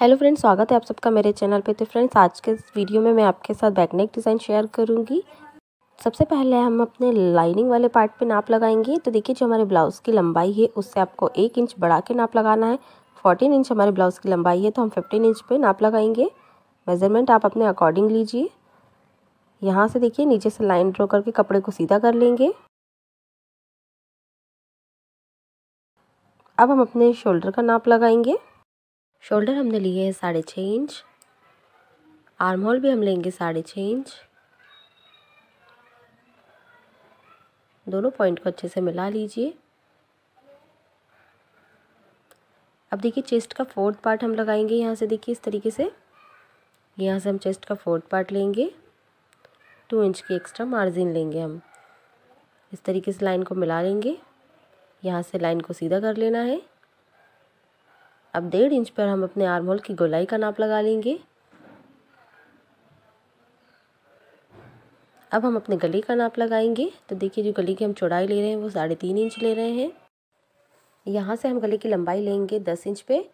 hello friends स्वागत है आप सबका मेरे चैनल पे तो फ्रेंड्स आज के इस वीडियो में मैं आपके साथ बैकनेक डिज़ाइन शेयर करूँगी सबसे पहले हम अपने लाइनिंग वाले पार्ट पे नाप लगाएंगे तो देखिए जो हमारे ब्लाउज़ की लंबाई है उससे आपको एक इंच बढ़ा के नाप लगाना है फोर्टीन इंच हमारे ब्लाउज़ की लंबाई है तो हम फिफ्टीन इंच पर नाप लगाएंगे मेज़रमेंट आप अपने अकॉर्डिंग लीजिए यहाँ से देखिए नीचे से लाइन ड्रॉ करके कपड़े को सीधा कर लेंगे अब हम अपने शोल्डर का नाप लगाएंगे शोल्डर हमने लिए हैं साढ़े छः इंच आर्म होल भी हम लेंगे साढ़े छः इंच दोनों पॉइंट को अच्छे से मिला लीजिए अब देखिए चेस्ट का फोर्थ पार्ट हम लगाएंगे यहाँ से देखिए इस तरीके से यहाँ से हम चेस्ट का फोर्थ पार्ट लेंगे टू इंच की एक्स्ट्रा मार्जिन लेंगे हम इस तरीके से लाइन को मिला लेंगे यहाँ से लाइन को सीधा कर लेना है अब डेढ़ इंच पर हम अपने आर्म होल की गोलाई का नाप लगा लेंगे अब हम अपने गले का नाप लगाएंगे तो देखिए जो गले की हम चौड़ाई ले रहे हैं वो साढ़े तीन इंच ले रहे हैं यहाँ से हम गले की लंबाई लेंगे दस इंच पे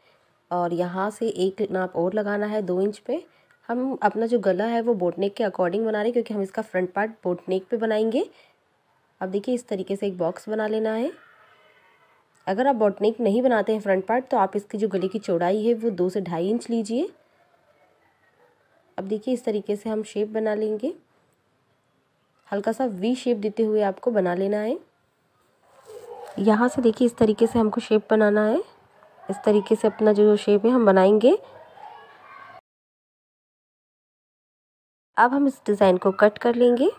और यहाँ से एक नाप और लगाना है दो इंच पे हम अपना जो गला है वो बोटनेक के अकॉर्डिंग बना रहे हैं क्योंकि हम इसका फ्रंट पार्ट बोटनेक पे बनाएंगे अब देखिए इस तरीके से एक बॉक्स बना लेना है अगर आप बॉटनिक नहीं बनाते हैं फ्रंट पार्ट तो आप इसकी जो गले की चौड़ाई है वो दो से ढाई इंच लीजिए अब देखिए इस तरीके से हम शेप बना लेंगे हल्का सा वी शेप देते हुए आपको बना लेना है यहाँ से देखिए इस तरीके से हमको शेप बनाना है इस तरीके से अपना जो शेप है हम बनाएंगे अब हम इस डिज़ाइन को कट कर लेंगे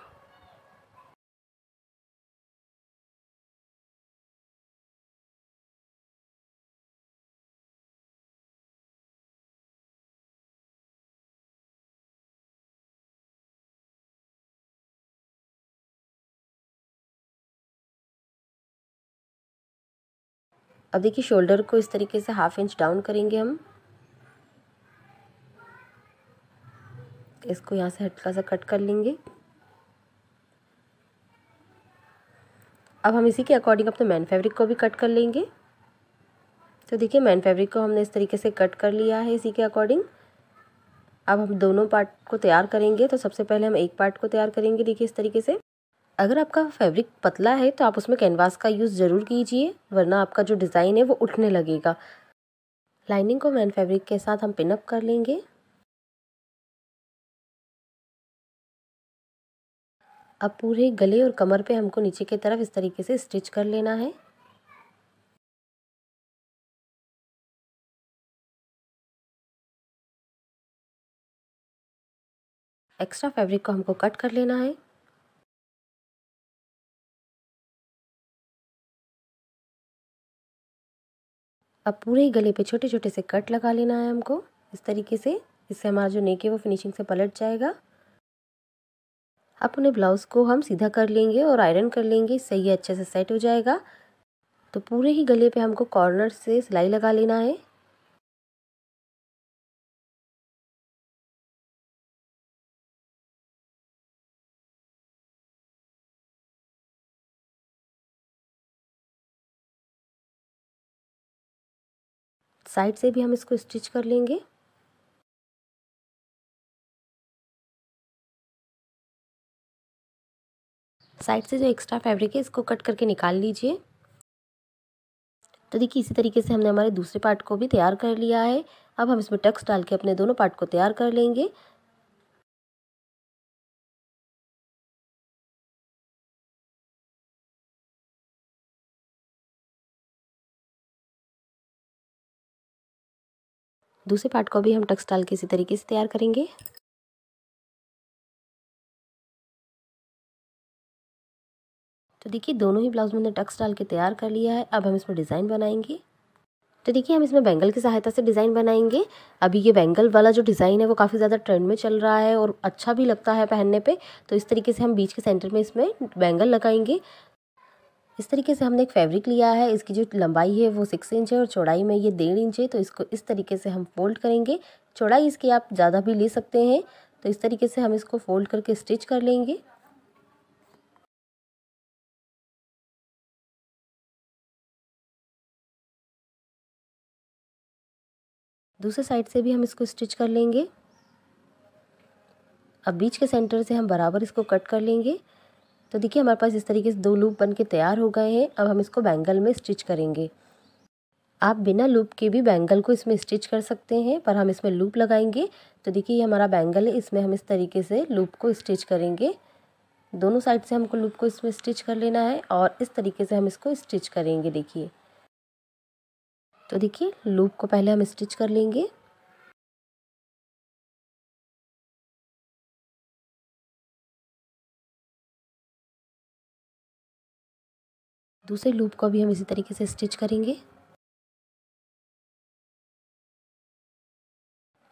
अब देखिए शोल्डर को इस तरीके से हाफ इंच डाउन करेंगे हम इसको यहाँ से हल्का सा कट कर लेंगे अब हम इसी के अकॉर्डिंग अपने मैन फैब्रिक को भी कट कर लेंगे तो देखिए मैन फैब्रिक को हमने इस तरीके से कट कर लिया है इसी के अकॉर्डिंग अब हम दोनों पार्ट को तैयार करेंगे तो सबसे पहले हम एक पार्ट को तैयार करेंगे देखिए इस तरीके से अगर आपका फैब्रिक पतला है तो आप उसमें कैनवास का यूज़ ज़रूर कीजिए वरना आपका जो डिज़ाइन है वो उठने लगेगा लाइनिंग को मैन फैब्रिक के साथ हम पिनअप कर लेंगे अब पूरे गले और कमर पे हमको नीचे की तरफ इस तरीके से स्टिच कर लेना है एक्स्ट्रा फैब्रिक को हमको कट कर लेना है अब पूरे गले पे छोटे छोटे से कट लगा लेना है हमको इस तरीके से इससे हमारा जो नेक है वो फिनिशिंग से पलट जाएगा अपने ब्लाउज़ को हम सीधा कर लेंगे और आयरन कर लेंगे इससे ये अच्छे से सेट हो जाएगा तो पूरे ही गले पे हमको कॉर्नर से सिलाई लगा लेना है साइड से भी हम इसको स्टिच कर लेंगे साइड से जो एक्स्ट्रा फैब्रिक है इसको कट करके निकाल लीजिए तो देखिए इसी तरीके से हमने हमारे दूसरे पार्ट को भी तैयार कर लिया है अब हम इसमें टक्स डाल के अपने दोनों पार्ट को तैयार कर लेंगे दूसरे पार्ट को भी हम टक्सटाइल के इसी तरीके से तैयार करेंगे तो देखिए दोनों ही ब्लाउज मैंने टक्स डाल के तैयार कर लिया है अब हम इसमें डिज़ाइन बनाएंगे तो देखिए हम इसमें बैंगल की सहायता से डिज़ाइन बनाएंगे अभी ये बैंगल वाला जो डिज़ाइन है वो काफ़ी ज़्यादा ट्रेंड में चल रहा है और अच्छा भी लगता है पहनने पे तो इस तरीके से हम बीच के सेंटर में इसमें बैंगल लगाएंगे इस तरीके से हमने एक फैब्रिक लिया है इसकी जो लंबाई है वो सिक्स इंच है और चौड़ाई में ये डेढ़ इंच है तो इसको इस तरीके से हम फोल्ड करेंगे चौड़ाई इसकी आप ज़्यादा भी ले सकते हैं तो इस तरीके से हम इसको फोल्ड करके स्टिच कर लेंगे दूसरे साइड से भी हम इसको स्टिच कर लेंगे अब बीच के सेंटर से हम बराबर इसको कट कर लेंगे तो देखिए हमारे पास इस तरीके से दो लूप बन के तैयार हो गए हैं अब हम इसको बैंगल में स्टिच करेंगे आप बिना लूप के भी बैंगल को इसमें स्टिच कर सकते हैं पर हम इसमें लूप लगाएंगे तो देखिए ये हमारा बैंगल है इसमें हम इस तरीके से लूप को स्टिच करेंगे दोनों साइड से हमको लूप को इसमें स्टिच कर लेना है और इस तरीके से हम इसको स्टिच करेंगे देखिए तो देखिए लूप को पहले हम स्टिच कर लेंगे दूसरे लूप को भी हम इसी तरीके से स्टिच करेंगे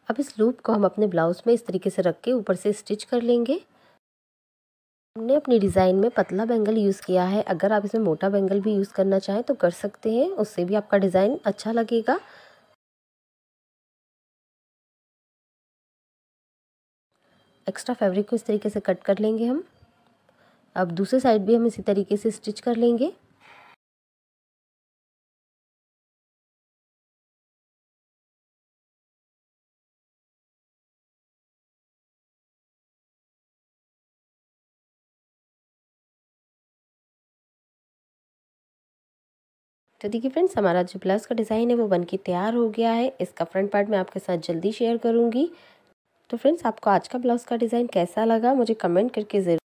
अब इस लूप को हम अपने ब्लाउज़ में इस तरीके से रख के ऊपर से स्टिच कर लेंगे हमने अपनी डिज़ाइन में पतला बैंगल यूज़ किया है अगर आप इसमें मोटा बैंगल भी यूज़ करना चाहें तो कर सकते हैं उससे भी आपका डिज़ाइन अच्छा लगेगा एक्स्ट्रा फैब्रिक को इस तरीके से कट कर लेंगे हम अब दूसरे साइड भी हम इसी तरीके से स्टिच कर लेंगे तो देखिए फ्रेंड्स हमारा जो ब्लाउज़ का डिज़ाइन है वो बन के तैयार हो गया है इसका फ्रंट पार्ट मैं आपके साथ जल्दी शेयर करूँगी तो फ्रेंड्स आपको आज का ब्लाउज़ का डिज़ाइन कैसा लगा मुझे कमेंट करके ज़रूर